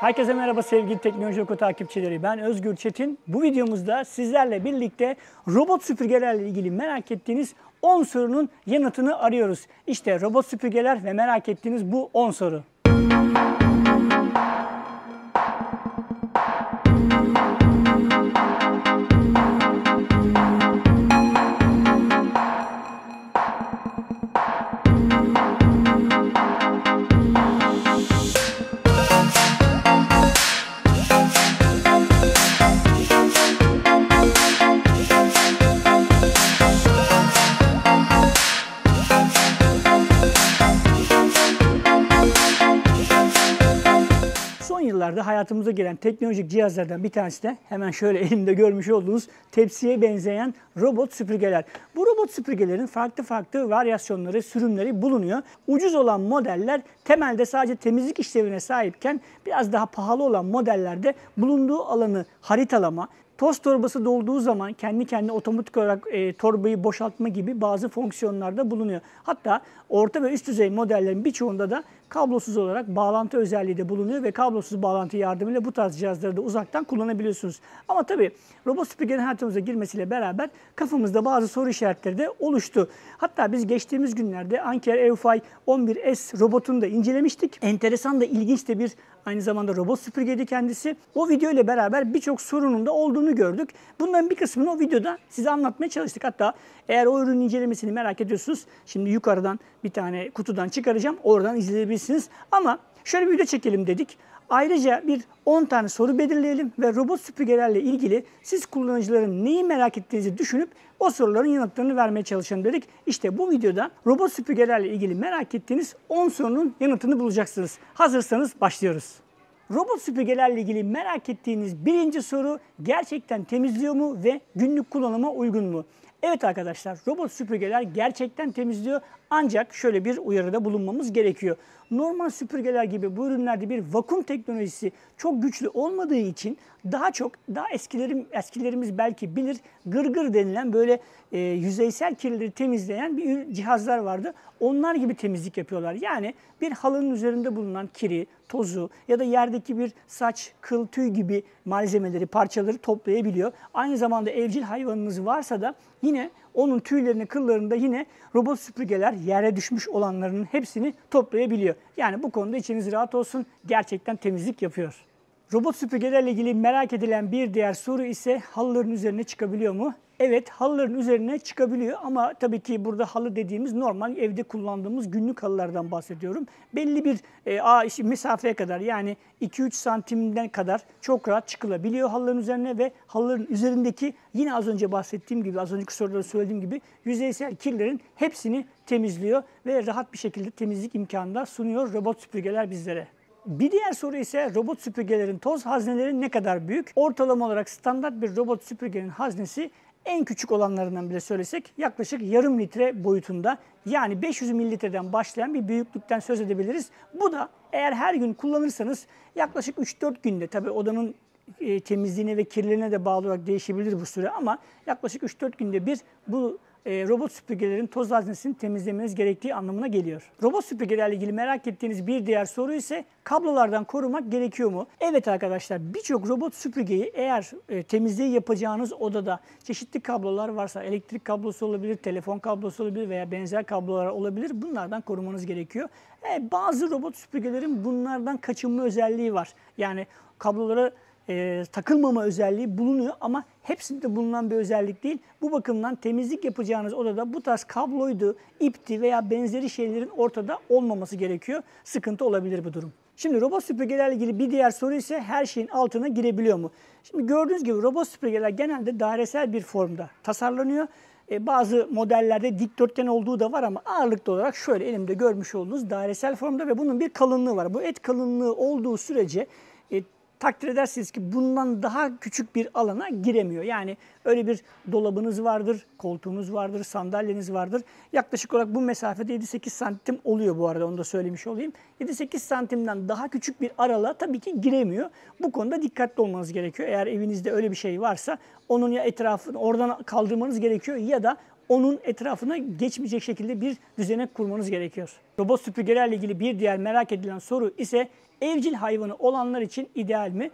Herkese merhaba sevgili Teknoloji Oku takipçileri. Ben Özgür Çetin. Bu videomuzda sizlerle birlikte robot süpürgelerle ilgili merak ettiğiniz 10 sorunun yanıtını arıyoruz. İşte robot süpürgeler ve merak ettiğiniz bu 10 soru. yıllarda hayatımıza gelen teknolojik cihazlardan bir tanesi de hemen şöyle elimde görmüş olduğunuz tepsiye benzeyen robot süpürgeler. Bu robot süpürgelerin farklı farklı varyasyonları, sürümleri bulunuyor. Ucuz olan modeller temelde sadece temizlik işlevine sahipken biraz daha pahalı olan modellerde bulunduğu alanı haritalama, Toz torbası dolduğu zaman kendi kendine otomatik olarak e, torbayı boşaltma gibi bazı fonksiyonlarda bulunuyor. Hatta orta ve üst düzey modellerin birçoğunda da kablosuz olarak bağlantı özelliği de bulunuyor ve kablosuz bağlantı yardımıyla bu tarz cihazları da uzaktan kullanabiliyorsunuz. Ama tabii robot süpürgenin hayatımıza girmesiyle beraber kafamızda bazı soru işaretleri de oluştu. Hatta biz geçtiğimiz günlerde Anker Eufy 11S robotunu da incelemiştik. Enteresan da ilginç de bir Aynı zamanda robot süpürgeydi kendisi. O video ile beraber birçok sorunun da olduğunu gördük. Bunların bir kısmını o videoda size anlatmaya çalıştık. Hatta eğer o ürünün incelemesini merak ediyorsunuz şimdi yukarıdan bir tane kutudan çıkaracağım. Oradan izleyebilirsiniz. Ama şöyle bir video çekelim dedik. Ayrıca bir 10 tane soru belirleyelim ve robot süpürgelerle ilgili siz kullanıcıların neyi merak ettiğinizi düşünüp o soruların yanıtlarını vermeye çalışalım dedik. İşte bu videoda robot süpürgelerle ilgili merak ettiğiniz 10 sorunun yanıtını bulacaksınız. Hazırsanız başlıyoruz. Robot süpürgelerle ilgili merak ettiğiniz birinci soru gerçekten temizliyor mu ve günlük kullanıma uygun mu? Evet arkadaşlar robot süpürgeler gerçekten temizliyor ancak şöyle bir uyarıda bulunmamız gerekiyor. Normal süpürgeler gibi bu ürünlerde bir vakum teknolojisi çok güçlü olmadığı için daha çok daha eskilerim, eskilerimiz belki bilir gırgır gır denilen böyle e, yüzeysel kirleri temizleyen bir cihazlar vardı. Onlar gibi temizlik yapıyorlar. Yani bir halının üzerinde bulunan kiri, tozu ya da yerdeki bir saç, kıl, tüy gibi malzemeleri, parçaları toplayabiliyor. Aynı zamanda evcil hayvanımız varsa da yine onun tüylerini, kıllarında yine robot süpürgeler yere düşmüş olanlarının hepsini toplayabiliyor. Yani bu konuda içiniz rahat olsun. Gerçekten temizlik yapıyor. Robot süpürgelerle ilgili merak edilen bir diğer soru ise halıların üzerine çıkabiliyor mu? Evet halıların üzerine çıkabiliyor ama tabii ki burada halı dediğimiz normal evde kullandığımız günlük halılardan bahsediyorum. Belli bir e, a, işte mesafeye kadar yani 2-3 santimden kadar çok rahat çıkılabiliyor halıların üzerine ve halıların üzerindeki yine az önce bahsettiğim gibi az önceki soruda söylediğim gibi yüzeysel kirlerin hepsini temizliyor ve rahat bir şekilde temizlik imkanı da sunuyor robot süpürgeler bizlere. Bir diğer soru ise robot süpürgelerin toz hazneleri ne kadar büyük? Ortalama olarak standart bir robot süpürgenin haznesi en küçük olanlarından bile söylesek yaklaşık yarım litre boyutunda yani 500 mililitreden başlayan bir büyüklükten söz edebiliriz. Bu da eğer her gün kullanırsanız yaklaşık 3-4 günde tabii odanın e, temizliğine ve kirliliğine de bağlı olarak değişebilir bu süre ama yaklaşık 3-4 günde bir bu e, robot süpürgelerin toz haznesini temizlemeniz gerektiği anlamına geliyor. Robot süpürgelerle ilgili merak ettiğiniz bir diğer soru ise kablolardan korumak gerekiyor mu? Evet arkadaşlar birçok robot süpürgeyi eğer e, temizliği yapacağınız odada çeşitli kablolar varsa elektrik kablosu olabilir, telefon kablosu olabilir veya benzer kablolar olabilir bunlardan korumanız gerekiyor. E, bazı robot süpürgelerin bunlardan kaçınma özelliği var. Yani kablolara e, takılmama özelliği bulunuyor ama hepsinde bulunan bir özellik değil. Bu bakımdan temizlik yapacağınız odada bu tarz kabloydu, ipti veya benzeri şeylerin ortada olmaması gerekiyor. Sıkıntı olabilir bu durum. Şimdi robot süpürgelerle ilgili bir diğer soru ise her şeyin altına girebiliyor mu? Şimdi gördüğünüz gibi robot süpürgeler genelde dairesel bir formda tasarlanıyor. E, bazı modellerde dikdörtgen olduğu da var ama ağırlıklı olarak şöyle elimde görmüş olduğunuz dairesel formda ve bunun bir kalınlığı var. Bu et kalınlığı olduğu sürece takdir edersiniz ki bundan daha küçük bir alana giremiyor. Yani öyle bir dolabınız vardır, koltuğunuz vardır, sandalyeniz vardır. Yaklaşık olarak bu mesafede 7-8 santim oluyor bu arada onu da söylemiş olayım. 7-8 santimden daha küçük bir aralığa tabii ki giremiyor. Bu konuda dikkatli olmanız gerekiyor. Eğer evinizde öyle bir şey varsa onun ya etrafını oradan kaldırmanız gerekiyor ya da onun etrafına geçmeyecek şekilde bir düzenek kurmanız gerekiyor. Robot süpürgelerle ilgili bir diğer merak edilen soru ise evcil hayvanı olanlar için ideal mi?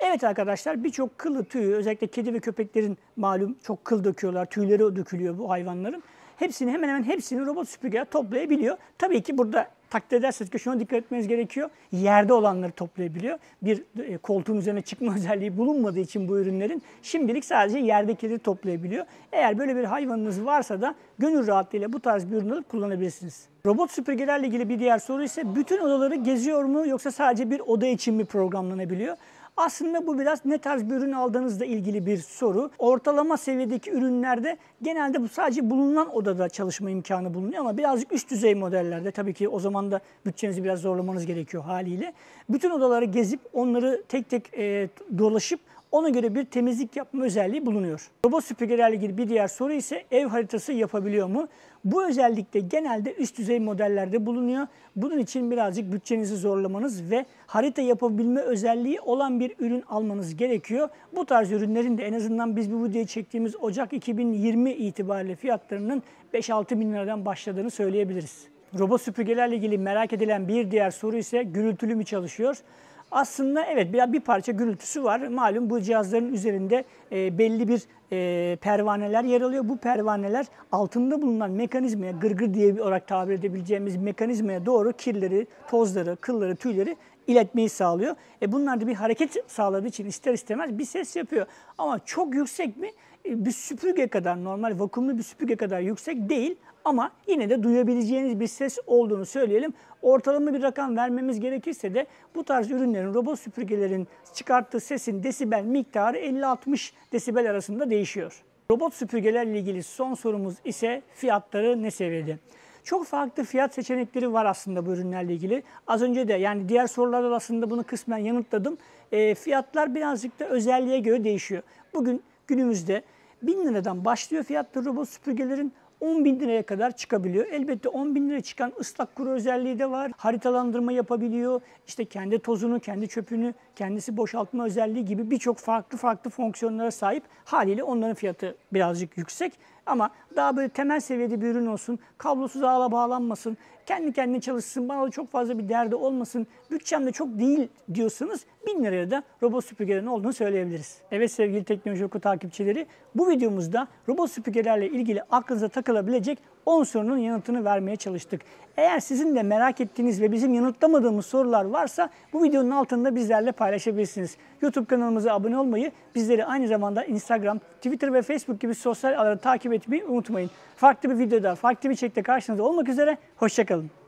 Evet arkadaşlar birçok kılı tüyü özellikle kedi ve köpeklerin malum çok kıl döküyorlar, tüyleri dökülüyor bu hayvanların hepsini hemen hemen hepsini robot süpürgeye toplayabiliyor. Tabii ki burada takdir ederseniz ki şuna dikkat etmeniz gerekiyor. Yerde olanları toplayabiliyor. Bir e, koltuğun üzerine çıkma özelliği bulunmadığı için bu ürünlerin şimdilik sadece yerdekileri toplayabiliyor. Eğer böyle bir hayvanınız varsa da gönül rahatlığıyla bu tarz bir ürünü alıp kullanabilirsiniz. Robot süpürgelerle ilgili bir diğer soru ise bütün odaları geziyor mu yoksa sadece bir oda için mi programlanabiliyor? Aslında bu biraz ne tarz bir ürün aldığınızla ilgili bir soru. Ortalama seviyedeki ürünlerde genelde bu sadece bulunan odada çalışma imkanı bulunuyor ama birazcık üst düzey modellerde tabii ki o zaman da bütçenizi biraz zorlamanız gerekiyor haliyle. Bütün odaları gezip onları tek tek e, dolaşıp ona göre bir temizlik yapma özelliği bulunuyor. Robot süpürgelerle ilgili bir diğer soru ise ev haritası yapabiliyor mu? Bu özellikle genelde üst düzey modellerde bulunuyor. Bunun için birazcık bütçenizi zorlamanız ve harita yapabilme özelliği olan bir ürün almanız gerekiyor. Bu tarz ürünlerin de en azından biz bu videoyu çektiğimiz Ocak 2020 itibariyle fiyatlarının 5-6 bin liradan başladığını söyleyebiliriz. Robot süpürgelerle ilgili merak edilen bir diğer soru ise gürültülü mü çalışıyor? Aslında evet bir, bir parça gürültüsü var. Malum bu cihazların üzerinde e, belli bir e, pervaneler yer alıyor. Bu pervaneler altında bulunan mekanizmaya, gırgır diye olarak tabir edebileceğimiz mekanizmaya doğru kirleri, tozları, kılları, tüyleri iletmeyi sağlıyor. E bunlar da bir hareket sağladığı için ister istemez bir ses yapıyor. Ama çok yüksek mi? E, bir süpürge kadar normal vakumlu bir süpürge kadar yüksek değil ama yine de duyabileceğiniz bir ses olduğunu söyleyelim. Ortalama bir rakam vermemiz gerekirse de bu tarz ürünlerin robot süpürgelerin çıkarttığı sesin desibel miktarı 50-60 desibel arasında değişiyor. Robot süpürgelerle ilgili son sorumuz ise fiyatları ne seviyede? Çok farklı fiyat seçenekleri var aslında bu ürünlerle ilgili. Az önce de yani diğer sorularda aslında bunu kısmen yanıtladım. E, fiyatlar birazcık da özelliğe göre değişiyor. Bugün günümüzde 1000 liradan başlıyor fiyatları robot süpürgelerin 10 bin liraya kadar çıkabiliyor. Elbette 10 bin liraya çıkan ıslak kuru özelliği de var. Haritalandırma yapabiliyor. İşte kendi tozunu, kendi çöpünü kendisi boşaltma özelliği gibi birçok farklı farklı fonksiyonlara sahip. Haliyle onların fiyatı birazcık yüksek ama daha böyle temel seviyede bir ürün olsun, kablosuz ağla bağlanmasın, kendi kendine çalışsın, bana da çok fazla bir derdi olmasın, bütçem de çok değil diyorsanız 1000 liraya da robot süpürgelerin olduğunu söyleyebiliriz. Evet sevgili teknoloji oku takipçileri, bu videomuzda robot süpürgelerle ilgili aklınıza takılabilecek 10 sorunun yanıtını vermeye çalıştık. Eğer sizin de merak ettiğiniz ve bizim yanıtlamadığımız sorular varsa bu videonun altında bizlerle paylaşabilirsiniz. YouTube kanalımıza abone olmayı, bizleri aynı zamanda Instagram, Twitter ve Facebook gibi sosyal ağları takip etmeyi unutmayın. Farklı bir videoda, farklı bir çekte karşınızda olmak üzere, hoşçakalın.